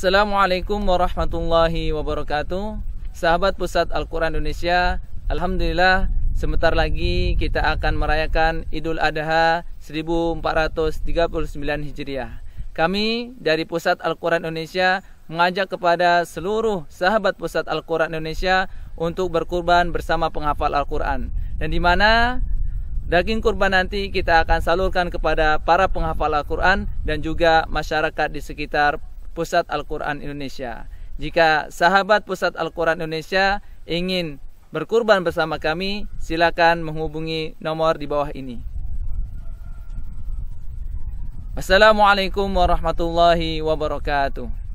Assalamualaikum warahmatullahi wabarakatuh Sahabat Pusat Al-Quran Indonesia Alhamdulillah Sebentar lagi kita akan merayakan Idul Adha 1439 Hijriah Kami dari Pusat Al-Quran Indonesia Mengajak kepada seluruh sahabat Pusat Al-Quran Indonesia Untuk berkurban bersama penghafal Al-Quran Dan di mana Daging kurban nanti kita akan salurkan kepada para penghafal Al-Quran dan juga masyarakat di sekitar Pusat Al-Quran Indonesia. Jika sahabat Pusat Al-Quran Indonesia ingin berkurban bersama kami, silakan menghubungi nomor di bawah ini. Wassalamualaikum warahmatullahi wabarakatuh.